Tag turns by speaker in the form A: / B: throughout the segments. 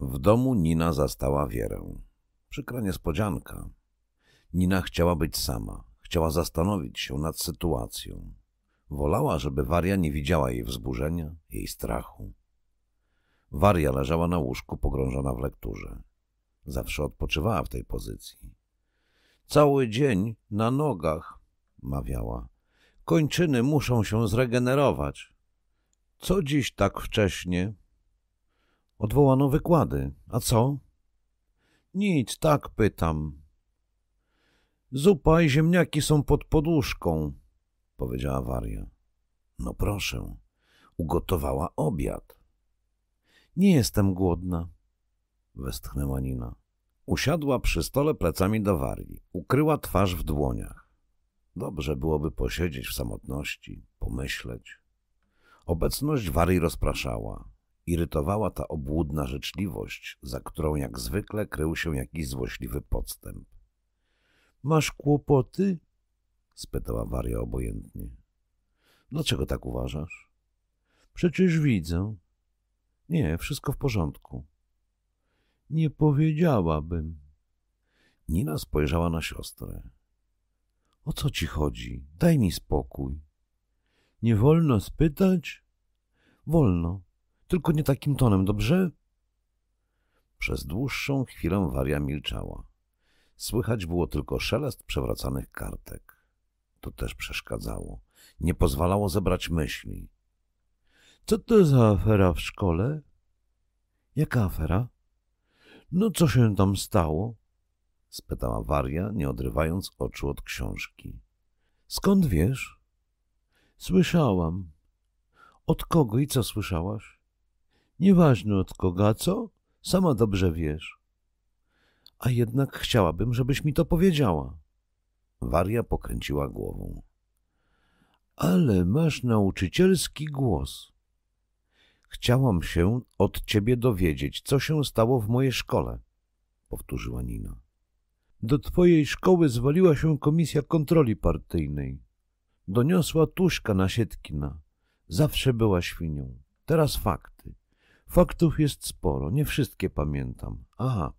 A: W domu Nina zastała Wierę. Przykra niespodzianka. Nina chciała być sama. Chciała zastanowić się nad sytuacją. Wolała, żeby Waria nie widziała jej wzburzenia, jej strachu. Waria leżała na łóżku pogrążona w lekturze. Zawsze odpoczywała w tej pozycji. Cały dzień na nogach, mawiała. Kończyny muszą się zregenerować. Co dziś tak wcześnie? Odwołano wykłady. A co? Nic, tak pytam. Zupa i ziemniaki są pod poduszką, powiedziała Waria. No proszę, ugotowała obiad. Nie jestem głodna, westchnęła Nina. Usiadła przy stole plecami do Warii, ukryła twarz w dłoniach. Dobrze byłoby posiedzieć w samotności, pomyśleć. Obecność Warii rozpraszała. Irytowała ta obłudna życzliwość, za którą jak zwykle krył się jakiś złośliwy podstęp. — Masz kłopoty? — spytała Waria obojętnie. — Dlaczego tak uważasz? — Przecież widzę. — Nie, wszystko w porządku. — Nie powiedziałabym. Nina spojrzała na siostrę. — O co ci chodzi? Daj mi spokój. — Nie wolno spytać? — Wolno. Tylko nie takim tonem, dobrze? Przez dłuższą chwilę waria milczała. Słychać było tylko szelest przewracanych kartek. To też przeszkadzało. Nie pozwalało zebrać myśli. Co to za afera w szkole? Jaka afera? No co się tam stało? spytała waria, nie odrywając oczu od książki. Skąd wiesz? Słyszałam. Od kogo i co słyszałaś? Nieważne od kogo, a co? Sama dobrze wiesz. A jednak chciałabym, żebyś mi to powiedziała. Waria pokręciła głową. Ale masz nauczycielski głos. Chciałam się od ciebie dowiedzieć, co się stało w mojej szkole, powtórzyła Nina. Do twojej szkoły zwaliła się komisja kontroli partyjnej. Doniosła Tuszka na Sietkina. Zawsze była świnią. Teraz fakty. Faktów jest sporo, nie wszystkie pamiętam. Aha.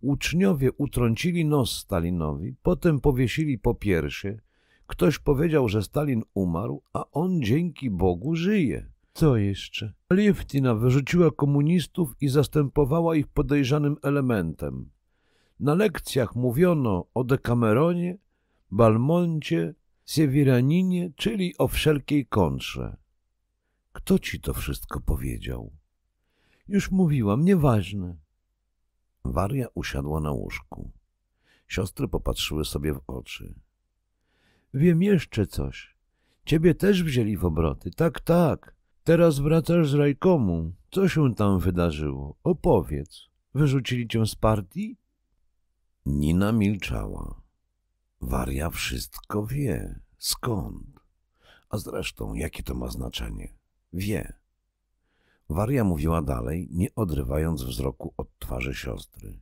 A: Uczniowie utrącili nos Stalinowi, potem powiesili po piersie. Ktoś powiedział, że Stalin umarł, a on dzięki Bogu żyje. Co jeszcze? Liftina wyrzuciła komunistów i zastępowała ich podejrzanym elementem. Na lekcjach mówiono o Dekameronie, Balmoncie, Siewiraninie, czyli o wszelkiej kontrze. Kto ci to wszystko powiedział? Już mówiłam, nieważne. Waria usiadła na łóżku. Siostry popatrzyły sobie w oczy. Wiem jeszcze coś. Ciebie też wzięli w obroty. Tak, tak. Teraz wracasz z rajkomu. Co się tam wydarzyło? Opowiedz. Wyrzucili cię z partii? Nina milczała. Waria wszystko wie. Skąd? A zresztą, jakie to ma znaczenie? Wie. Waria mówiła dalej, nie odrywając wzroku od twarzy siostry.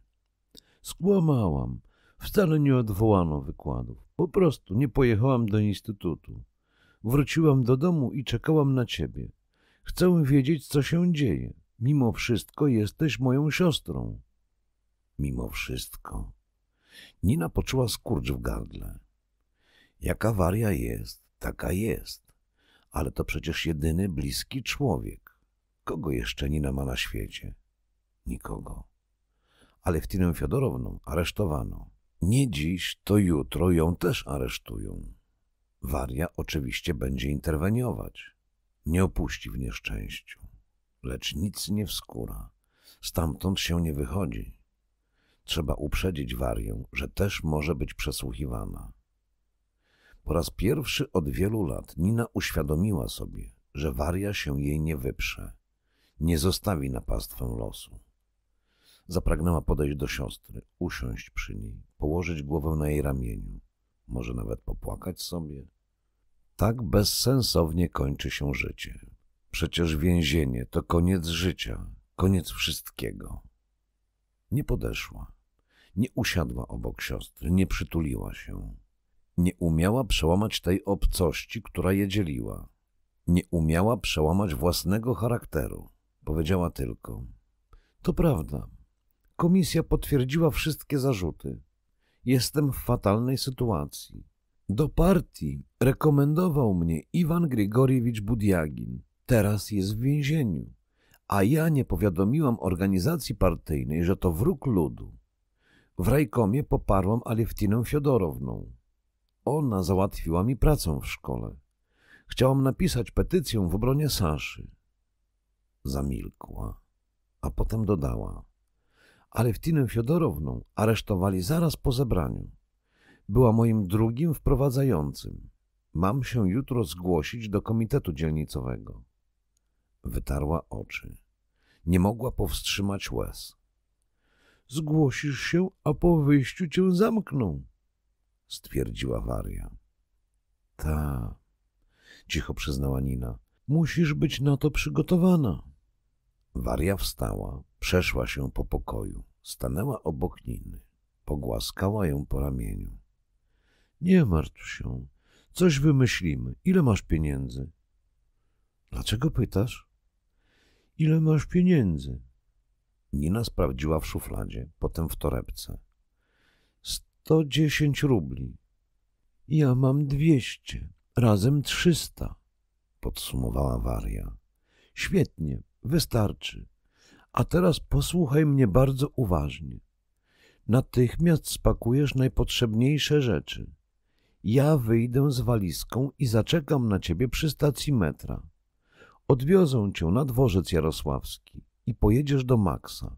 A: Skłamałam. Wcale nie odwołano wykładów. Po prostu nie pojechałam do instytutu. Wróciłam do domu i czekałam na ciebie. Chcę wiedzieć, co się dzieje. Mimo wszystko jesteś moją siostrą. Mimo wszystko. Nina poczuła skurcz w gardle. Jaka waria jest, taka jest. Ale to przecież jedyny bliski człowiek. Kogo jeszcze Nina ma na świecie? Nikogo. Ale Tinę Fiodorowną aresztowano. Nie dziś, to jutro ją też aresztują. Waria oczywiście będzie interweniować. Nie opuści w nieszczęściu. Lecz nic nie wskóra. Stamtąd się nie wychodzi. Trzeba uprzedzić Warię, że też może być przesłuchiwana. Po raz pierwszy od wielu lat Nina uświadomiła sobie, że Waria się jej nie wyprze nie zostawi na pastwę losu. Zapragnęła podejść do siostry, usiąść przy niej, położyć głowę na jej ramieniu, może nawet popłakać sobie. Tak bezsensownie kończy się życie. Przecież więzienie to koniec życia, koniec wszystkiego. Nie podeszła, nie usiadła obok siostry, nie przytuliła się. Nie umiała przełamać tej obcości, która je dzieliła. Nie umiała przełamać własnego charakteru. Powiedziała tylko: To prawda. Komisja potwierdziła wszystkie zarzuty. Jestem w fatalnej sytuacji. Do partii rekomendował mnie Iwan Grigoriewicz Budiagin. Teraz jest w więzieniu. A ja nie powiadomiłam organizacji partyjnej, że to wróg ludu. W rajkomie poparłam Aleftinę Fiodorowną. Ona załatwiła mi pracę w szkole. Chciałam napisać petycję w obronie Saszy. Zamilkła, a potem dodała. Ale Wtinę Fiodorowną aresztowali zaraz po zebraniu. Była moim drugim wprowadzającym. Mam się jutro zgłosić do komitetu dzielnicowego. Wytarła oczy. Nie mogła powstrzymać łez. Zgłosisz się, a po wyjściu cię zamkną, stwierdziła Waria. Ta, cicho przyznała Nina. Musisz być na to przygotowana. Waria wstała, przeszła się po pokoju, stanęła obok Niny, pogłaskała ją po ramieniu. Nie martw się, coś wymyślimy. Ile masz pieniędzy? Dlaczego pytasz? Ile masz pieniędzy? Nina sprawdziła w szufladzie, potem w torebce. Sto dziesięć rubli. Ja mam dwieście, razem trzysta, podsumowała Waria. Świetnie, Wystarczy. A teraz posłuchaj mnie bardzo uważnie. Natychmiast spakujesz najpotrzebniejsze rzeczy. Ja wyjdę z walizką i zaczekam na ciebie przy stacji metra. Odwiozą cię na dworzec jarosławski i pojedziesz do Maxa.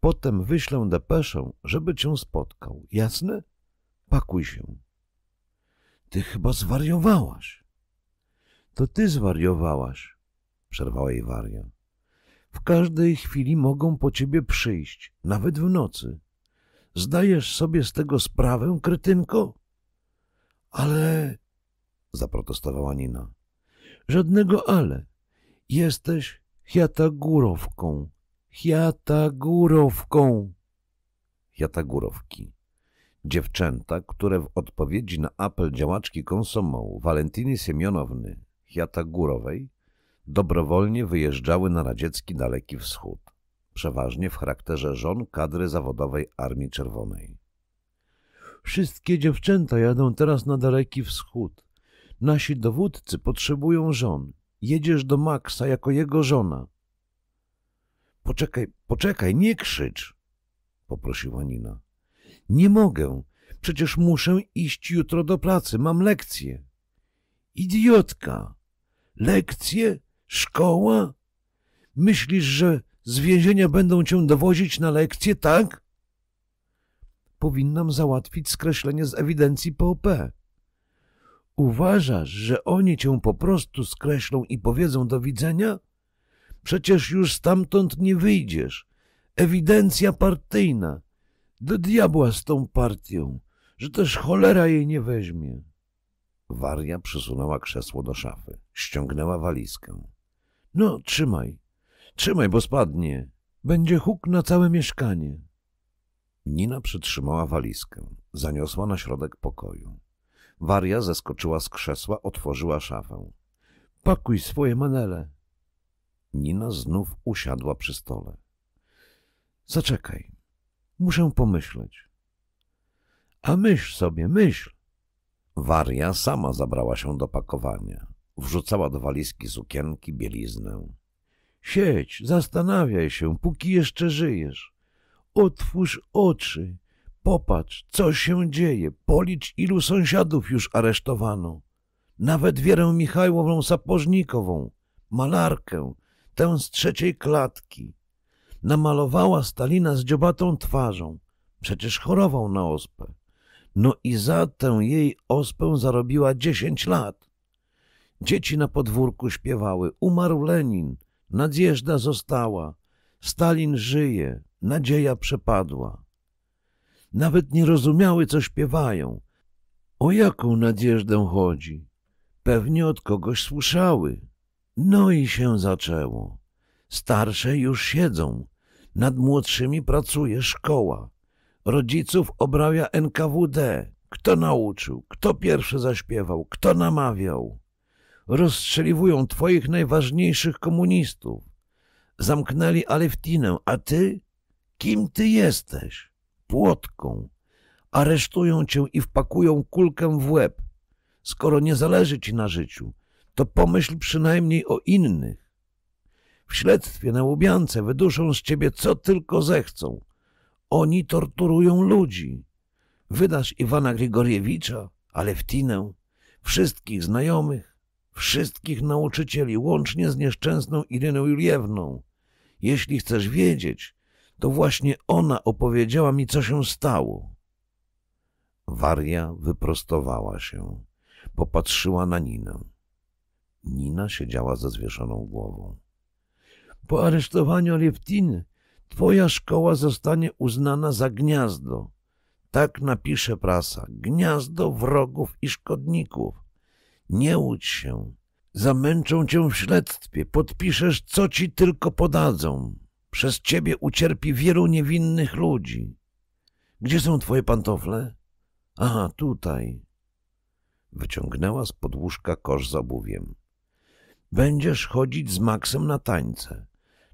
A: Potem wyślę depeszę, żeby cię spotkał. Jasne? Pakuj się. Ty chyba zwariowałaś. To ty zwariowałaś, przerwała jej waria. W każdej chwili mogą po ciebie przyjść, nawet w nocy. Zdajesz sobie z tego sprawę, krytynko? Ale, zaprotestowała Nina, żadnego ale. Jesteś Hiatagórowką. Hiatagórowką. Hiatagórowki. Dziewczęta, które w odpowiedzi na apel działaczki konsomołu Walentyny Siemionowny Hiatagórowej dobrowolnie wyjeżdżały na radziecki Daleki Wschód, przeważnie w charakterze żon kadry zawodowej Armii Czerwonej. Wszystkie dziewczęta jadą teraz na Daleki Wschód. Nasi dowódcy potrzebują żon. Jedziesz do Maxa jako jego żona. Poczekaj, poczekaj, nie krzycz, poprosiła Nina. Nie mogę, przecież muszę iść jutro do pracy, mam lekcję. Idiotka! Lekcje? Szkoła? Myślisz, że z więzienia będą cię dowozić na lekcje, tak? Powinnam załatwić skreślenie z ewidencji POP. Uważasz, że oni cię po prostu skreślą i powiedzą do widzenia? Przecież już stamtąd nie wyjdziesz. Ewidencja partyjna. Do diabła z tą partią, że też cholera jej nie weźmie. Waria przysunęła krzesło do szafy, ściągnęła walizkę. No, trzymaj. Trzymaj, bo spadnie. Będzie huk na całe mieszkanie. Nina przytrzymała walizkę. Zaniosła na środek pokoju. Waria zeskoczyła z krzesła, otworzyła szafę. Pakuj swoje manele. Nina znów usiadła przy stole. Zaczekaj. Muszę pomyśleć. A myśl sobie, myśl. Waria sama zabrała się do pakowania. Wrzucała do walizki sukienki, bieliznę. Siedź, zastanawiaj się, póki jeszcze żyjesz. Otwórz oczy, popatrz, co się dzieje, policz, ilu sąsiadów już aresztowano. Nawet Wierę Michałową Sapożnikową, malarkę, tę z trzeciej klatki. Namalowała Stalina z dziobatą twarzą. Przecież chorował na ospę. No i za tę jej ospę zarobiła dziesięć lat. Dzieci na podwórku śpiewały. Umarł Lenin, nadzieżda została. Stalin żyje, nadzieja przepadła. Nawet nie rozumiały, co śpiewają. O jaką nadzieżdę chodzi? Pewnie od kogoś słyszały. No i się zaczęło. Starsze już siedzą. Nad młodszymi pracuje szkoła. Rodziców obrawia NKWD. Kto nauczył, kto pierwszy zaśpiewał, kto namawiał rozstrzeliwują twoich najważniejszych komunistów. Zamknęli Aleftinę, a ty? Kim ty jesteś? Płotką. Aresztują cię i wpakują kulkę w łeb. Skoro nie zależy ci na życiu, to pomyśl przynajmniej o innych. W śledztwie na Łubiance wyduszą z ciebie co tylko zechcą. Oni torturują ludzi. Wydasz Iwana Grigoriewicza, Aleftinę, wszystkich znajomych wszystkich nauczycieli, łącznie z nieszczęsną Ireną Juliewną. Jeśli chcesz wiedzieć, to właśnie ona opowiedziała mi, co się stało. Waria wyprostowała się. Popatrzyła na Ninę. Nina siedziała ze zwieszoną głową. Po aresztowaniu Lieptiny twoja szkoła zostanie uznana za gniazdo. Tak napisze prasa. Gniazdo wrogów i szkodników. Nie łudź się. Zamęczą cię w śledztwie, podpiszesz, co ci tylko podadzą. Przez ciebie ucierpi wielu niewinnych ludzi. Gdzie są twoje pantofle? Aha, tutaj. Wyciągnęła z pod łóżka kosz z obuwiem. Będziesz chodzić z Maxem na tańce.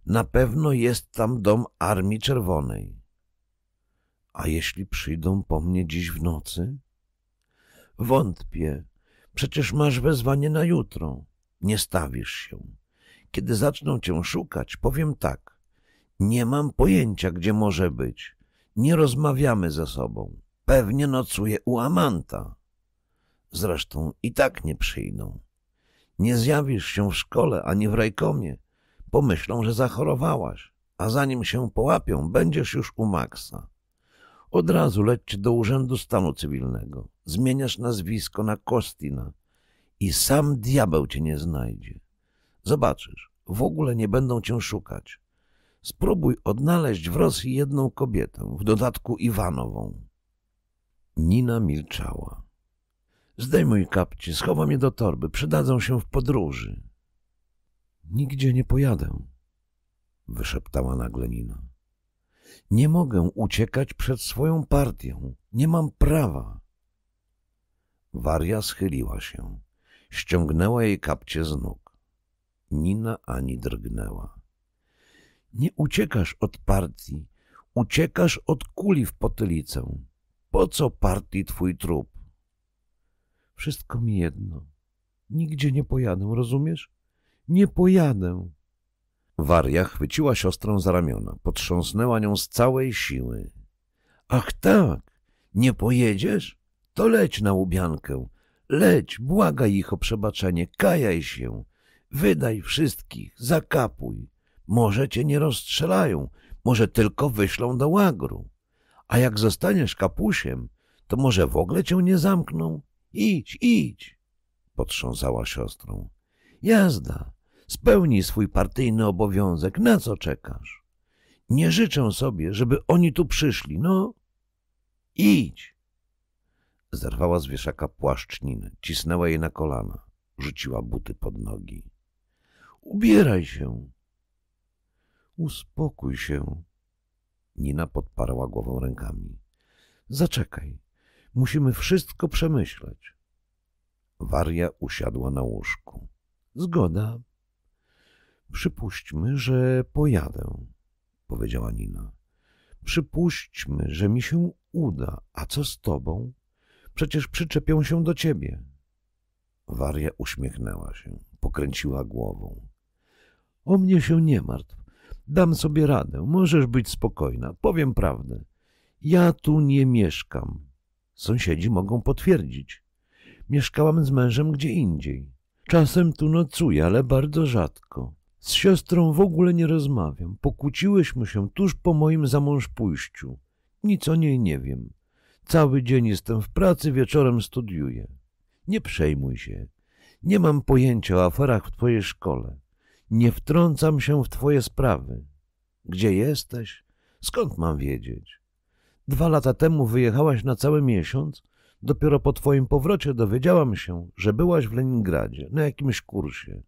A: Na pewno jest tam dom Armii Czerwonej. A jeśli przyjdą po mnie dziś w nocy? Wątpię. Przecież masz wezwanie na jutro. Nie stawisz się. Kiedy zaczną cię szukać, powiem tak. Nie mam pojęcia, gdzie może być. Nie rozmawiamy ze sobą. Pewnie nocuje u Amanta. Zresztą i tak nie przyjdą. Nie zjawisz się w szkole ani w rajkomie. Pomyślą, że zachorowałaś, a zanim się połapią, będziesz już u Maxa. Od razu lećcie do Urzędu Stanu Cywilnego. Zmieniasz nazwisko na Kostina i sam diabeł cię nie znajdzie. Zobaczysz, w ogóle nie będą cię szukać. Spróbuj odnaleźć w Rosji jedną kobietę, w dodatku Iwanową. Nina milczała. Zdejmuj kapcie, schowam je do torby, przydadzą się w podróży. Nigdzie nie pojadę, wyszeptała nagle Nina. Nie mogę uciekać przed swoją partią. Nie mam prawa. Waria schyliła się. Ściągnęła jej kapcie z nóg. Nina ani drgnęła. Nie uciekasz od partii. Uciekasz od kuli w potylicę. Po co partii twój trup? Wszystko mi jedno. Nigdzie nie pojadę, rozumiesz? Nie pojadę. Waria chwyciła siostrę za ramiona, potrząsnęła nią z całej siły. Ach tak, nie pojedziesz? To leć na łubiankę. Leć, błagaj ich o przebaczenie, kajaj się. Wydaj wszystkich, zakapuj. Może cię nie rozstrzelają, może tylko wyślą do łagru. A jak zostaniesz kapusiem, to może w ogóle cię nie zamkną. Idź, idź, potrząsała siostrą. Jazda, Spełnij swój partyjny obowiązek. Na co czekasz? Nie życzę sobie, żeby oni tu przyszli. No, idź. Zerwała z wieszaka płaszczninę, cisnęła jej na kolana, rzuciła buty pod nogi. Ubieraj się. Uspokój się. Nina podparła głową rękami. Zaczekaj. Musimy wszystko przemyśleć. Waria usiadła na łóżku. Zgoda. Przypuśćmy, że pojadę, powiedziała Nina. Przypuśćmy, że mi się uda, a co z tobą? Przecież przyczepią się do ciebie. Waria uśmiechnęła się, pokręciła głową. O mnie się nie martw. Dam sobie radę, możesz być spokojna, powiem prawdę. Ja tu nie mieszkam. Sąsiedzi mogą potwierdzić. Mieszkałam z mężem gdzie indziej. Czasem tu nocuję, ale bardzo rzadko. Z siostrą w ogóle nie rozmawiam. Pokłóciłyśmy się tuż po moim zamąż pójściu. Nic o niej nie wiem. Cały dzień jestem w pracy, wieczorem studiuję. Nie przejmuj się. Nie mam pojęcia o aferach w twojej szkole. Nie wtrącam się w twoje sprawy. Gdzie jesteś? Skąd mam wiedzieć? Dwa lata temu wyjechałaś na cały miesiąc. Dopiero po twoim powrocie dowiedziałam się, że byłaś w Leningradzie, na jakimś kursie.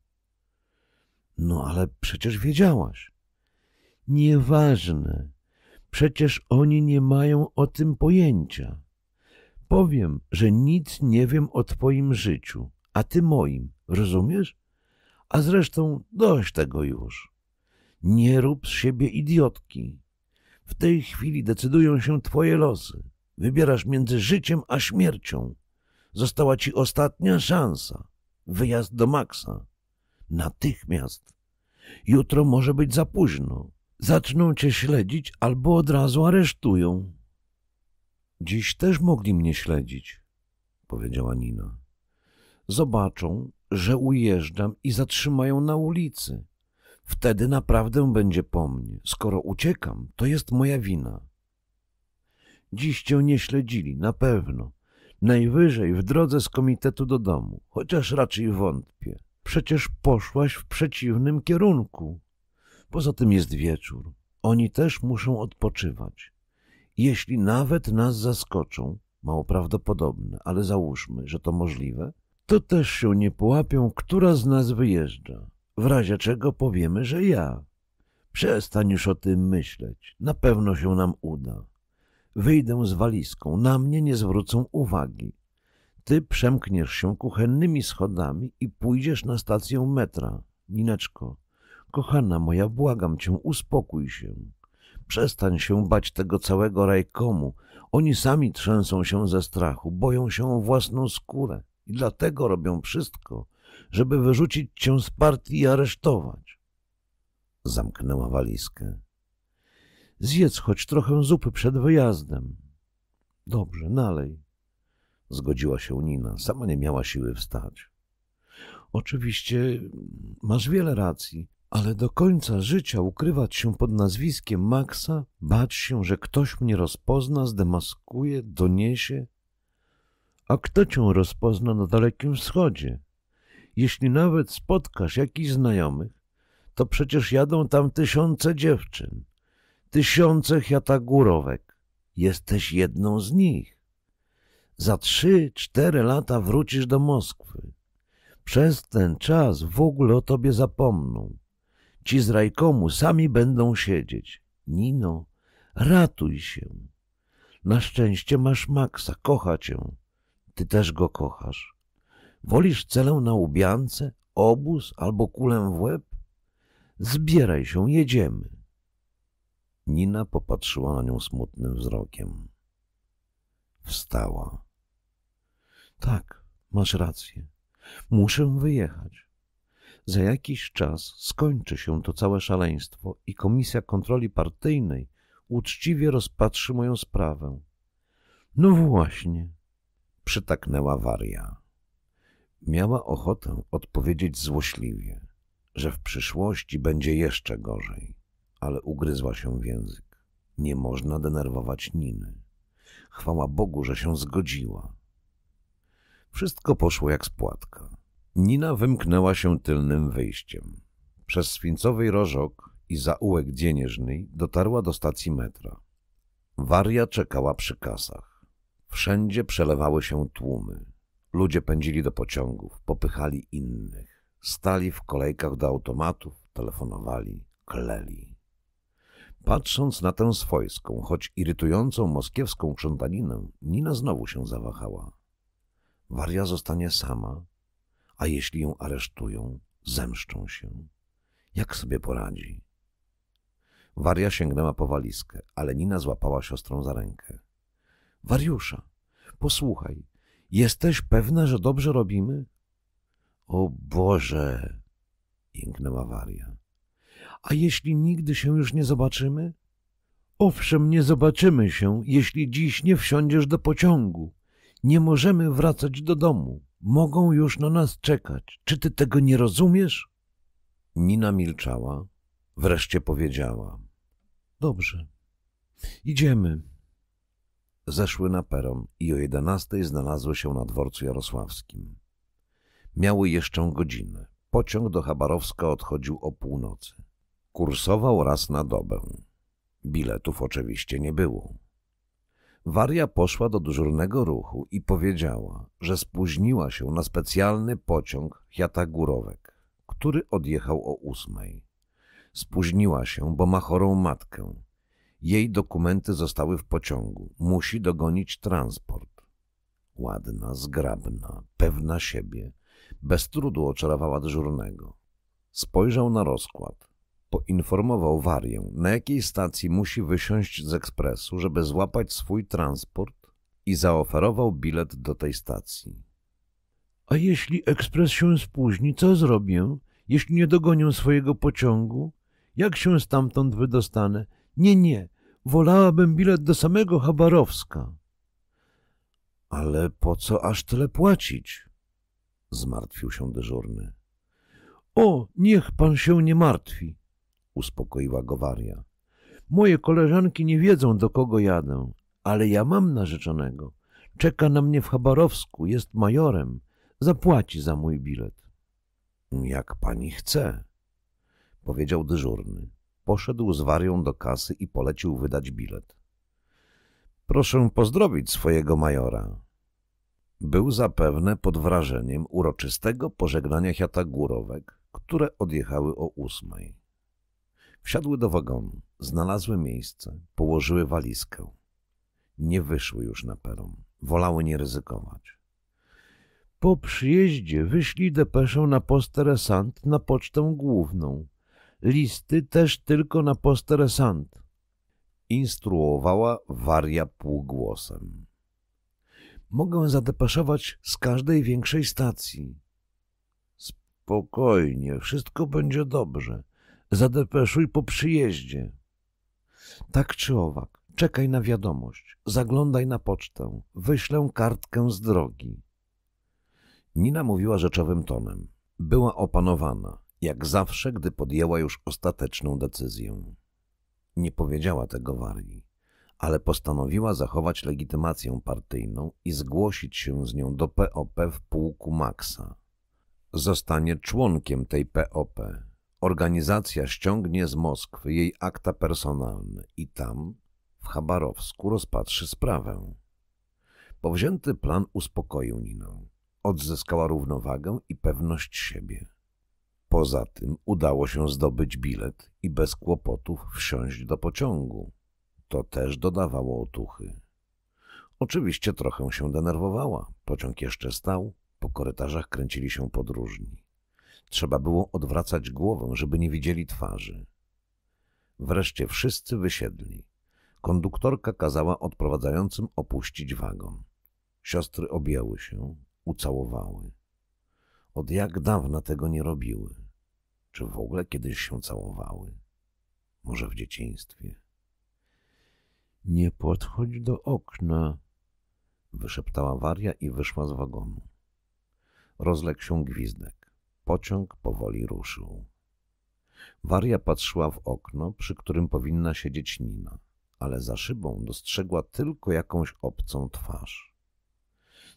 A: No ale przecież wiedziałaś. Nieważne. Przecież oni nie mają o tym pojęcia. Powiem, że nic nie wiem o twoim życiu, a ty moim, rozumiesz? A zresztą dość tego już. Nie rób z siebie idiotki. W tej chwili decydują się twoje losy. Wybierasz między życiem a śmiercią. Została ci ostatnia szansa. Wyjazd do Maxa. Natychmiast. Jutro może być za późno. Zaczną cię śledzić albo od razu aresztują. Dziś też mogli mnie śledzić, powiedziała Nina. Zobaczą, że ujeżdżam i zatrzymają na ulicy. Wtedy naprawdę będzie po mnie. Skoro uciekam, to jest moja wina. Dziś cię nie śledzili, na pewno. Najwyżej w drodze z komitetu do domu, chociaż raczej wątpię. Przecież poszłaś w przeciwnym kierunku. Poza tym jest wieczór. Oni też muszą odpoczywać. Jeśli nawet nas zaskoczą, mało prawdopodobne, ale załóżmy, że to możliwe, to też się nie połapią, która z nas wyjeżdża. W razie czego powiemy, że ja. Przestań już o tym myśleć. Na pewno się nam uda. Wyjdę z walizką, na mnie nie zwrócą uwagi. Ty przemkniesz się kuchennymi schodami i pójdziesz na stację metra. Nineczko, kochana moja, błagam cię, uspokój się. Przestań się bać tego całego rajkomu. Oni sami trzęsą się ze strachu, boją się o własną skórę i dlatego robią wszystko, żeby wyrzucić cię z partii i aresztować. Zamknęła walizkę. Zjedz choć trochę zupy przed wyjazdem. Dobrze, nalej zgodziła się Nina. Sama nie miała siły wstać. Oczywiście mm, masz wiele racji, ale do końca życia ukrywać się pod nazwiskiem Maxa, bać się, że ktoś mnie rozpozna, zdemaskuje, doniesie. A kto cię rozpozna na Dalekim Wschodzie? Jeśli nawet spotkasz jakichś znajomych, to przecież jadą tam tysiące dziewczyn, tysiące jatagórowek. Jesteś jedną z nich. Za trzy, cztery lata wrócisz do Moskwy. Przez ten czas w ogóle o tobie zapomną. Ci z rajkomu sami będą siedzieć. Nino, ratuj się. Na szczęście masz Maxa, kocha cię. Ty też go kochasz. Wolisz celę na ubiance, obóz albo kulę w łeb? Zbieraj się, jedziemy. Nina popatrzyła na nią smutnym wzrokiem. Wstała. Tak, masz rację. Muszę wyjechać. Za jakiś czas skończy się to całe szaleństwo i komisja kontroli partyjnej uczciwie rozpatrzy moją sprawę. No właśnie, przytaknęła waria. Miała ochotę odpowiedzieć złośliwie, że w przyszłości będzie jeszcze gorzej, ale ugryzła się w język. Nie można denerwować Niny. Chwała Bogu, że się zgodziła. Wszystko poszło jak z płatka. Nina wymknęła się tylnym wyjściem. Przez Sfincowy Rożok i zaułek Dzienieżny dotarła do stacji metra. Waria czekała przy kasach. Wszędzie przelewały się tłumy. Ludzie pędzili do pociągów, popychali innych. Stali w kolejkach do automatów, telefonowali, kleli. Patrząc na tę swojską, choć irytującą moskiewską krzątaninę, Nina znowu się zawahała. Waria zostanie sama, a jeśli ją aresztują, zemszczą się. Jak sobie poradzi? Waria sięgnęła po walizkę, ale Nina złapała siostrą za rękę. Wariusza, posłuchaj, jesteś pewna, że dobrze robimy? O Boże! jęknęła Waria. A jeśli nigdy się już nie zobaczymy? Owszem, nie zobaczymy się, jeśli dziś nie wsiądziesz do pociągu. Nie możemy wracać do domu. Mogą już na nas czekać. Czy ty tego nie rozumiesz? Nina milczała. Wreszcie powiedziała. Dobrze. Idziemy. Zeszły na peron i o jedenastej znalazły się na dworcu jarosławskim. Miały jeszcze godzinę. Pociąg do Chabarowska odchodził o północy. Kursował raz na dobę. Biletów oczywiście nie było. Waria poszła do dyżurnego ruchu i powiedziała, że spóźniła się na specjalny pociąg Jatagórowek, który odjechał o ósmej. Spóźniła się, bo ma chorą matkę. Jej dokumenty zostały w pociągu. Musi dogonić transport. Ładna, zgrabna, pewna siebie. Bez trudu oczarowała dyżurnego. Spojrzał na rozkład poinformował warię, na jakiej stacji musi wysiąść z ekspresu, żeby złapać swój transport i zaoferował bilet do tej stacji. A jeśli ekspres się spóźni, co zrobię? Jeśli nie dogonię swojego pociągu? Jak się stamtąd wydostanę? Nie, nie, wolałabym bilet do samego Chabarowska. Ale po co aż tyle płacić? Zmartwił się dyżurny. O, niech pan się nie martwi uspokoiła go waria. Moje koleżanki nie wiedzą, do kogo jadę, ale ja mam narzeczonego. Czeka na mnie w Chabarowsku, jest majorem. Zapłaci za mój bilet. Jak pani chce, powiedział dyżurny. Poszedł z warią do kasy i polecił wydać bilet. Proszę pozdrowić swojego majora. Był zapewne pod wrażeniem uroczystego pożegnania Górowek, które odjechały o ósmej. Wsiadły do wagonu, znalazły miejsce, położyły walizkę. Nie wyszły już na peron. Wolały nie ryzykować. Po przyjeździe wyszli depeszę na posteresant na pocztę główną. Listy też tylko na posteresant. Instruowała waria półgłosem. Mogę zadepeszować z każdej większej stacji. Spokojnie, wszystko będzie dobrze. Zadepeszuj po przyjeździe. Tak czy owak, czekaj na wiadomość, zaglądaj na pocztę, wyślę kartkę z drogi. Nina mówiła rzeczowym tonem. Była opanowana, jak zawsze, gdy podjęła już ostateczną decyzję. Nie powiedziała tego Warii, ale postanowiła zachować legitymację partyjną i zgłosić się z nią do POP w pułku Maxa. Zostanie członkiem tej POP Organizacja ściągnie z Moskwy jej akta personalne i tam, w Chabarowsku, rozpatrzy sprawę. Powzięty plan uspokoił Ninę. Odzyskała równowagę i pewność siebie. Poza tym udało się zdobyć bilet i bez kłopotów wsiąść do pociągu. To też dodawało otuchy. Oczywiście trochę się denerwowała. Pociąg jeszcze stał, po korytarzach kręcili się podróżni. Trzeba było odwracać głowę, żeby nie widzieli twarzy. Wreszcie wszyscy wysiedli. Konduktorka kazała odprowadzającym opuścić wagon. Siostry objęły się, ucałowały. Od jak dawna tego nie robiły? Czy w ogóle kiedyś się całowały? Może w dzieciństwie? Nie podchodź do okna, wyszeptała Waria i wyszła z wagonu. Rozległ się gwizdek. Pociąg powoli ruszył. Waria patrzyła w okno, przy którym powinna siedzieć Nina, ale za szybą dostrzegła tylko jakąś obcą twarz.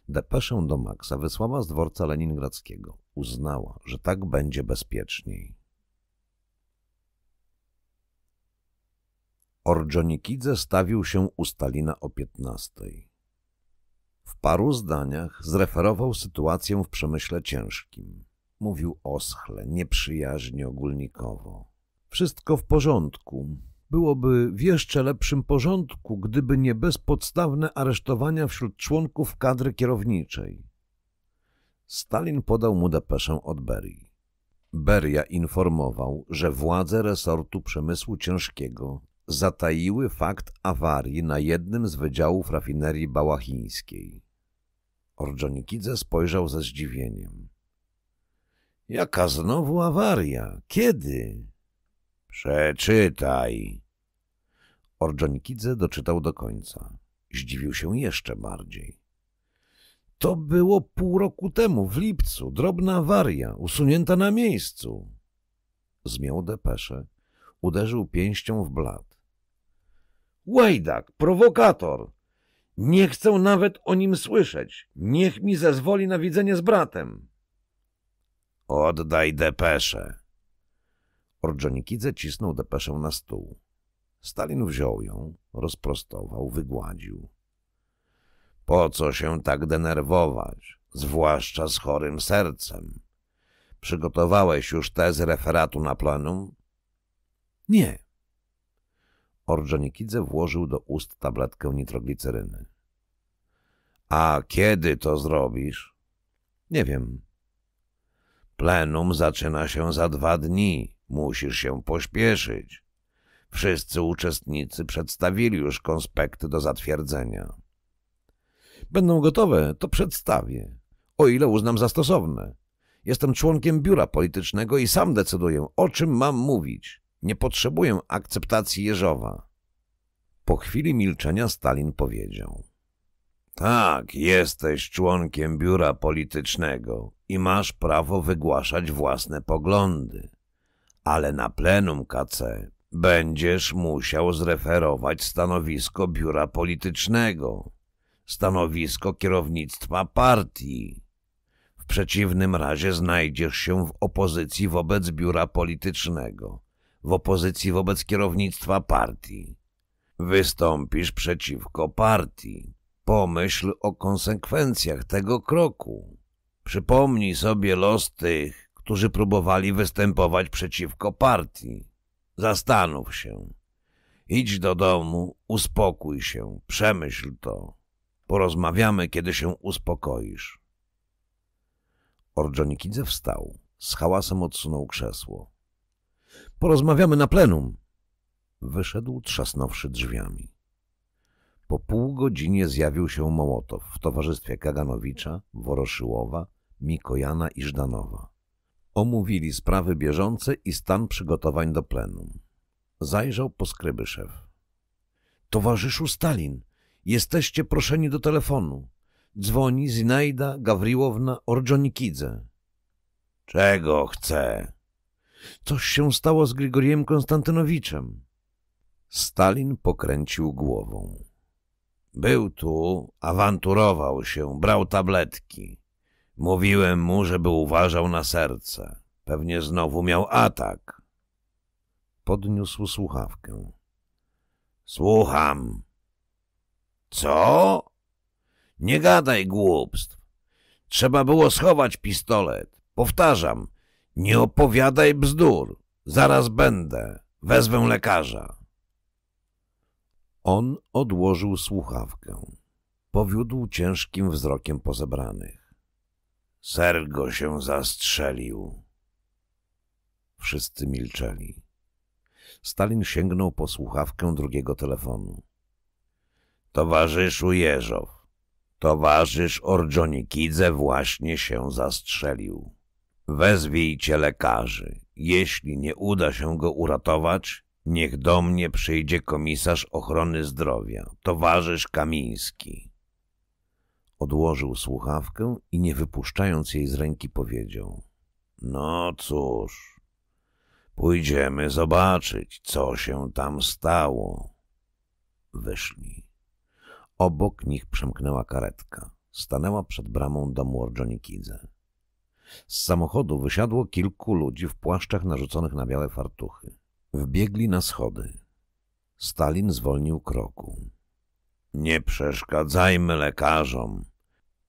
A: Depeszę do Maxa wysłała z dworca leningradzkiego. Uznała, że tak będzie bezpieczniej. Ordżonikidze stawił się u Stalina o piętnastej. W paru zdaniach zreferował sytuację w przemyśle ciężkim. Mówił oschle, nieprzyjaźnie ogólnikowo. Wszystko w porządku. Byłoby w jeszcze lepszym porządku, gdyby nie bezpodstawne aresztowania wśród członków kadry kierowniczej. Stalin podał mu depeszę od Berii. Beria informował, że władze resortu przemysłu ciężkiego zataiły fakt awarii na jednym z wydziałów rafinerii bałachińskiej. Orjonikidze spojrzał ze zdziwieniem. Jaka znowu awaria? Kiedy? Przeczytaj. Orjonikidze doczytał do końca. Zdziwił się jeszcze bardziej. To było pół roku temu, w lipcu. Drobna awaria, usunięta na miejscu. Zmiął depeszę. Uderzył pięścią w blat. Łajdak, prowokator! Nie chcę nawet o nim słyszeć. Niech mi zezwoli na widzenie z bratem. Oddaj depeszę. Ordżonikidze cisnął depeszę na stół. Stalin wziął ją, rozprostował, wygładził. Po co się tak denerwować, zwłaszcza z chorym sercem? Przygotowałeś już te z referatu na plenum? Nie. Ordżonikidze włożył do ust tabletkę nitrogliceryny. A kiedy to zrobisz? Nie wiem. Plenum zaczyna się za dwa dni. Musisz się pośpieszyć. Wszyscy uczestnicy przedstawili już konspekt do zatwierdzenia. Będą gotowe, to przedstawię, o ile uznam za stosowne. Jestem członkiem biura politycznego i sam decyduję, o czym mam mówić. Nie potrzebuję akceptacji Jeżowa. Po chwili milczenia Stalin powiedział. Tak, jesteś członkiem biura politycznego i masz prawo wygłaszać własne poglądy. Ale na plenum KC będziesz musiał zreferować stanowisko biura politycznego, stanowisko kierownictwa partii. W przeciwnym razie znajdziesz się w opozycji wobec biura politycznego, w opozycji wobec kierownictwa partii. Wystąpisz przeciwko partii. Pomyśl o konsekwencjach tego kroku. Przypomnij sobie los tych, którzy próbowali występować przeciwko partii. Zastanów się. Idź do domu, uspokój się, przemyśl to. Porozmawiamy, kiedy się uspokoisz. Ordżonikidze wstał. Z hałasem odsunął krzesło. Porozmawiamy na plenum. Wyszedł trzasnąwszy drzwiami. Po pół godzinie zjawił się Mołotow w towarzystwie Kaganowicza, Woroszyłowa, Mikojana i Żdanowa. Omówili sprawy bieżące i stan przygotowań do plenum. Zajrzał po skrybyszew. Towarzyszu Stalin, jesteście proszeni do telefonu. Dzwoni Zinaida Gawriłowna Ordżonikidze. Czego chce? Coś się stało z Grigoriem Konstantynowiczem. Stalin pokręcił głową. Był tu, awanturował się, brał tabletki. Mówiłem mu, żeby uważał na serce. Pewnie znowu miał atak. Podniósł słuchawkę. Słucham. Co? Nie gadaj głupstw. Trzeba było schować pistolet. Powtarzam, nie opowiadaj bzdur. Zaraz będę. Wezwę lekarza. On odłożył słuchawkę. Powiódł ciężkim wzrokiem po zebranych. Sergo się zastrzelił. Wszyscy milczeli. Stalin sięgnął po słuchawkę drugiego telefonu. Towarzyszu Jeżow, towarzysz Ordżonikidze właśnie się zastrzelił. Wezwijcie lekarzy. Jeśli nie uda się go uratować, Niech do mnie przyjdzie komisarz ochrony zdrowia, towarzysz Kamiński. Odłożył słuchawkę i nie wypuszczając jej z ręki powiedział. No cóż, pójdziemy zobaczyć, co się tam stało. Wyszli. Obok nich przemknęła karetka. Stanęła przed bramą domu Orjonikidze. Z samochodu wysiadło kilku ludzi w płaszczach narzuconych na białe fartuchy. Wbiegli na schody. Stalin zwolnił kroku. Nie przeszkadzajmy lekarzom.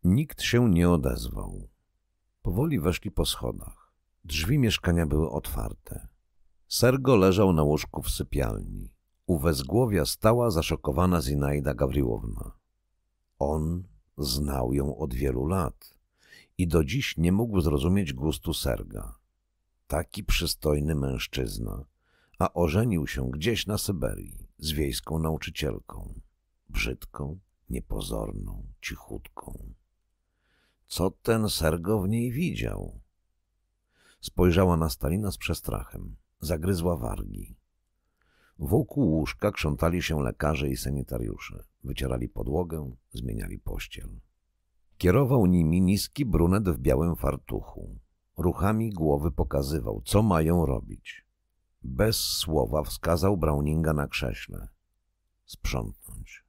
A: Nikt się nie odezwał. Powoli weszli po schodach. Drzwi mieszkania były otwarte. Sergo leżał na łóżku w sypialni. U wezgłowia stała zaszokowana Zinaida Gawriłowna. On znał ją od wielu lat i do dziś nie mógł zrozumieć gustu Serga. Taki przystojny mężczyzna a ożenił się gdzieś na Syberii z wiejską nauczycielką, brzydką, niepozorną, cichutką. Co ten Sergo w niej widział? Spojrzała na Stalina z przestrachem, zagryzła wargi. Wokół łóżka krzątali się lekarze i sanitariusze, wycierali podłogę, zmieniali pościel. Kierował nimi niski brunet w białym fartuchu. Ruchami głowy pokazywał, co mają robić. Bez słowa wskazał Browninga na krześle. Sprzątnąć.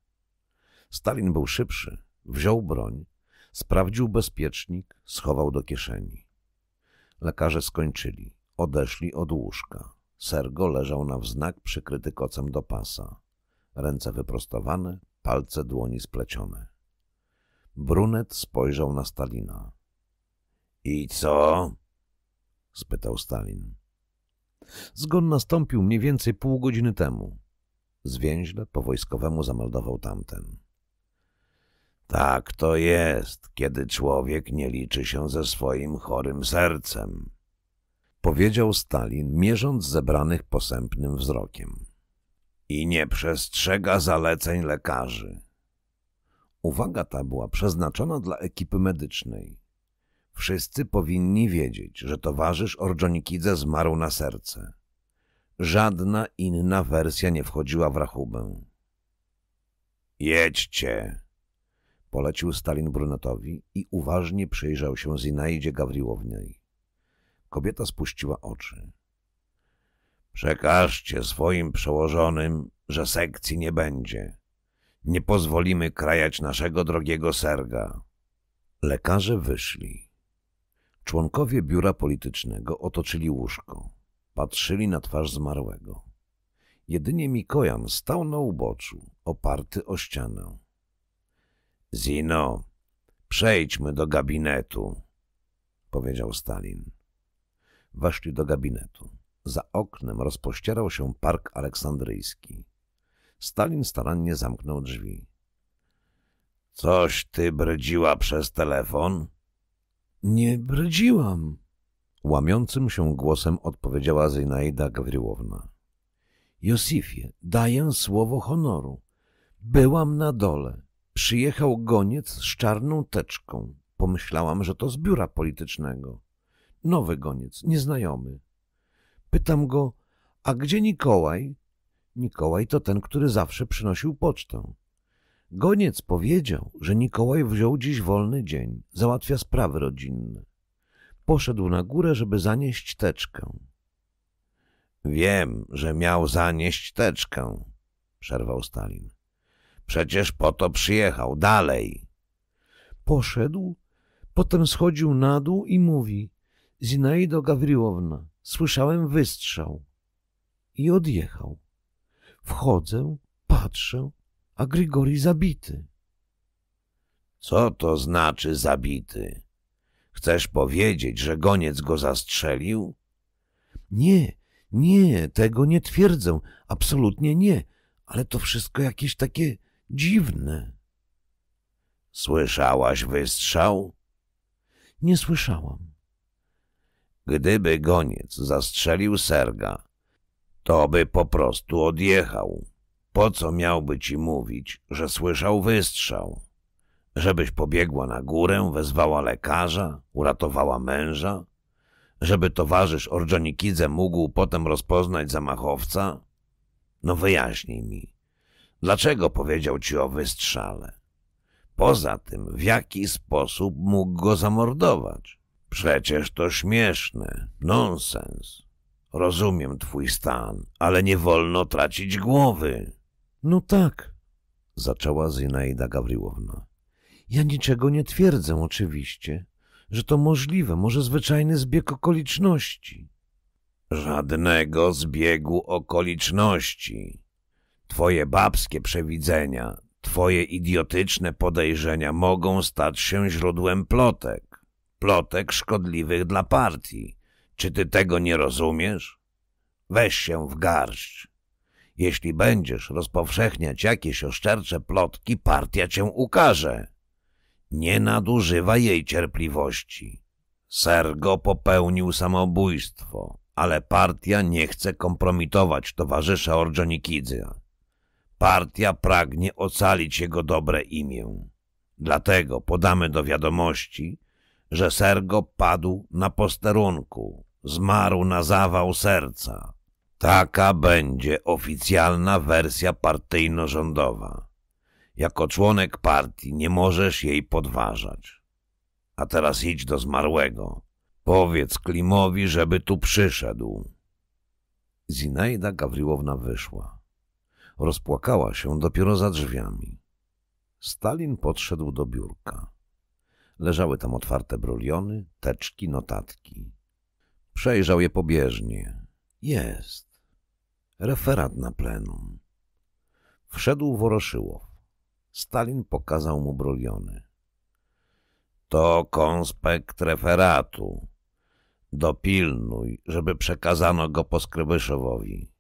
A: Stalin był szybszy. Wziął broń, sprawdził bezpiecznik, schował do kieszeni. Lekarze skończyli. Odeszli od łóżka. Sergo leżał na wznak przykryty kocem do pasa. Ręce wyprostowane, palce dłoni splecione. Brunet spojrzał na Stalina. — I co? — spytał Stalin. Zgon nastąpił mniej więcej pół godziny temu. Zwięźle po wojskowemu zameldował tamten. Tak to jest, kiedy człowiek nie liczy się ze swoim chorym sercem, powiedział Stalin, mierząc zebranych posępnym wzrokiem. I nie przestrzega zaleceń lekarzy. Uwaga ta była przeznaczona dla ekipy medycznej. Wszyscy powinni wiedzieć, że towarzysz Orjonikidze zmarł na serce. Żadna inna wersja nie wchodziła w rachubę. Jedźcie! Polecił Stalin brunetowi i uważnie przyjrzał się Zinaidzie Gawriłownej. Kobieta spuściła oczy. Przekażcie swoim przełożonym, że sekcji nie będzie. Nie pozwolimy krajać naszego drogiego serga. Lekarze wyszli. Członkowie biura politycznego otoczyli łóżko. Patrzyli na twarz zmarłego. Jedynie Mikojan stał na uboczu, oparty o ścianę. — Zino, przejdźmy do gabinetu — powiedział Stalin. Weszli do gabinetu. Za oknem rozpościerał się park aleksandryjski. Stalin starannie zamknął drzwi. — Coś ty bredziła przez telefon? — nie brudziłam, łamiącym się głosem odpowiedziała Zinaida Gawryłowna. Josifie, daję słowo honoru. Byłam na dole. Przyjechał goniec z czarną teczką. Pomyślałam, że to z biura politycznego. Nowy goniec, nieznajomy. Pytam go, a gdzie Nikołaj? Nikołaj to ten, który zawsze przynosił pocztę. Goniec powiedział, że Nikołaj wziął dziś wolny dzień, załatwia sprawy rodzinne. Poszedł na górę, żeby zanieść teczkę. Wiem, że miał zanieść teczkę, przerwał Stalin. Przecież po to przyjechał, dalej. Poszedł, potem schodził na dół i mówi: Zinaido Gawriłowna, słyszałem wystrzał. I odjechał. Wchodzę, patrzę, a Grigori zabity. Co to znaczy zabity? Chcesz powiedzieć, że goniec go zastrzelił? Nie, nie, tego nie twierdzę, absolutnie nie, ale to wszystko jakieś takie dziwne. Słyszałaś wystrzał? Nie słyszałam. Gdyby goniec zastrzelił serga, to by po prostu odjechał. Po co miałby ci mówić, że słyszał wystrzał? Żebyś pobiegła na górę, wezwała lekarza, uratowała męża? Żeby towarzysz Orjonikidze mógł potem rozpoznać zamachowca? No wyjaśnij mi, dlaczego powiedział ci o wystrzale? Poza tym, w jaki sposób mógł go zamordować? Przecież to śmieszne, nonsens. Rozumiem twój stan, ale nie wolno tracić głowy. No tak, zaczęła Zinaida Gawriłowna. Ja niczego nie twierdzę oczywiście, że to możliwe, może zwyczajny zbieg okoliczności. Żadnego zbiegu okoliczności. Twoje babskie przewidzenia, twoje idiotyczne podejrzenia mogą stać się źródłem plotek. Plotek szkodliwych dla partii. Czy ty tego nie rozumiesz? Weź się w garść. Jeśli będziesz rozpowszechniać jakieś oszczercze plotki, partia cię ukaże. Nie nadużywaj jej cierpliwości. Sergo popełnił samobójstwo, ale partia nie chce kompromitować towarzysza Orjonikidza. Partia pragnie ocalić jego dobre imię. Dlatego podamy do wiadomości, że Sergo padł na posterunku, zmarł na zawał serca. Taka będzie oficjalna wersja partyjno-rządowa. Jako członek partii nie możesz jej podważać. A teraz idź do zmarłego. Powiedz Klimowi, żeby tu przyszedł. Zinaida Gawriłowna wyszła. Rozpłakała się dopiero za drzwiami. Stalin podszedł do biurka. Leżały tam otwarte bruliony, teczki, notatki. Przejrzał je pobieżnie. Jest. Referat na plenum. Wszedł Woroszyłow. Stalin pokazał mu broliony. To konspekt referatu. Dopilnuj, żeby przekazano go poskrybyszowowi.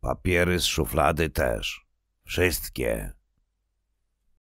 A: Papiery z szuflady też. Wszystkie.